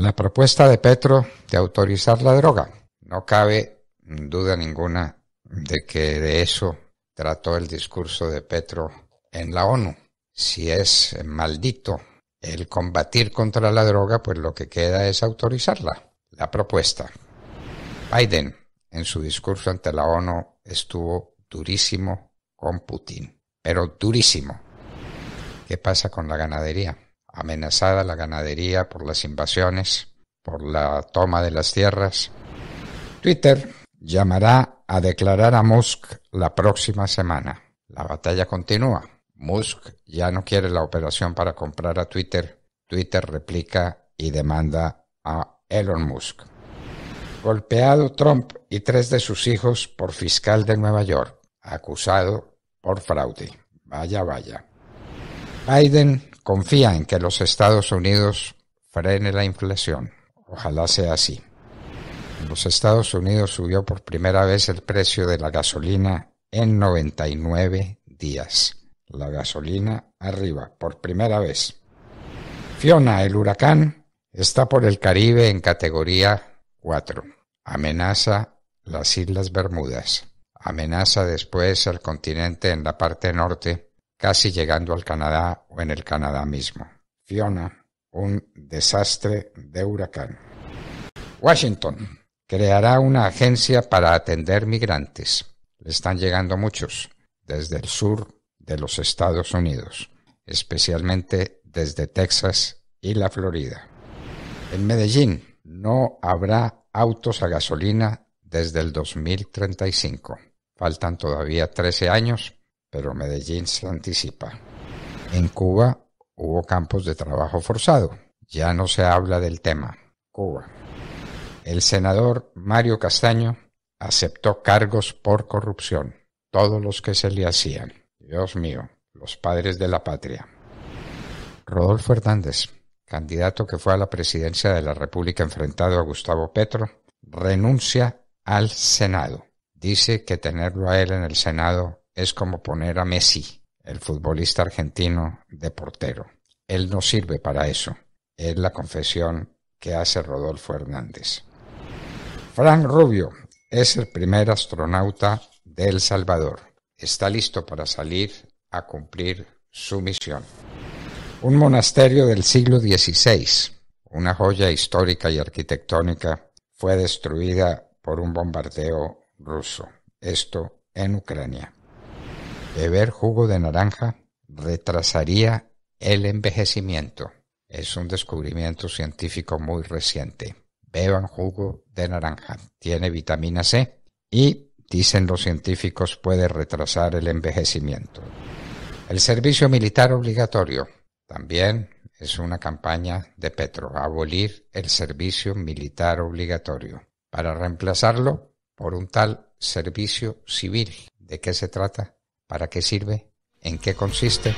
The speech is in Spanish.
La propuesta de Petro de autorizar la droga. No cabe duda ninguna de que de eso trató el discurso de Petro en la ONU. Si es maldito el combatir contra la droga, pues lo que queda es autorizarla. La propuesta. Biden, en su discurso ante la ONU, estuvo durísimo con Putin, pero durísimo. ¿Qué pasa con la ganadería? amenazada la ganadería por las invasiones, por la toma de las tierras. Twitter llamará a declarar a Musk la próxima semana. La batalla continúa. Musk ya no quiere la operación para comprar a Twitter. Twitter replica y demanda a Elon Musk. Golpeado Trump y tres de sus hijos por fiscal de Nueva York, acusado por fraude. Vaya, vaya. Biden confía en que los Estados Unidos frene la inflación. Ojalá sea así. los Estados Unidos subió por primera vez el precio de la gasolina en 99 días. La gasolina arriba, por primera vez. Fiona, el huracán, está por el Caribe en categoría 4. Amenaza las Islas Bermudas. Amenaza después el continente en la parte norte casi llegando al Canadá o en el Canadá mismo. Fiona, un desastre de huracán. Washington creará una agencia para atender migrantes. Le están llegando muchos, desde el sur de los Estados Unidos, especialmente desde Texas y la Florida. En Medellín no habrá autos a gasolina desde el 2035. Faltan todavía 13 años pero Medellín se anticipa. En Cuba hubo campos de trabajo forzado. Ya no se habla del tema. Cuba. El senador Mario Castaño aceptó cargos por corrupción, todos los que se le hacían. Dios mío, los padres de la patria. Rodolfo Hernández, candidato que fue a la presidencia de la República enfrentado a Gustavo Petro, renuncia al Senado. Dice que tenerlo a él en el Senado es como poner a Messi, el futbolista argentino, de portero. Él no sirve para eso. Es la confesión que hace Rodolfo Hernández. Frank Rubio es el primer astronauta de El Salvador. Está listo para salir a cumplir su misión. Un monasterio del siglo XVI, una joya histórica y arquitectónica, fue destruida por un bombardeo ruso. Esto en Ucrania. Beber jugo de naranja retrasaría el envejecimiento. Es un descubrimiento científico muy reciente. Beban jugo de naranja. Tiene vitamina C y, dicen los científicos, puede retrasar el envejecimiento. El servicio militar obligatorio también es una campaña de Petro, abolir el servicio militar obligatorio para reemplazarlo por un tal servicio civil. ¿De qué se trata? ¿Para qué sirve? ¿En qué consiste?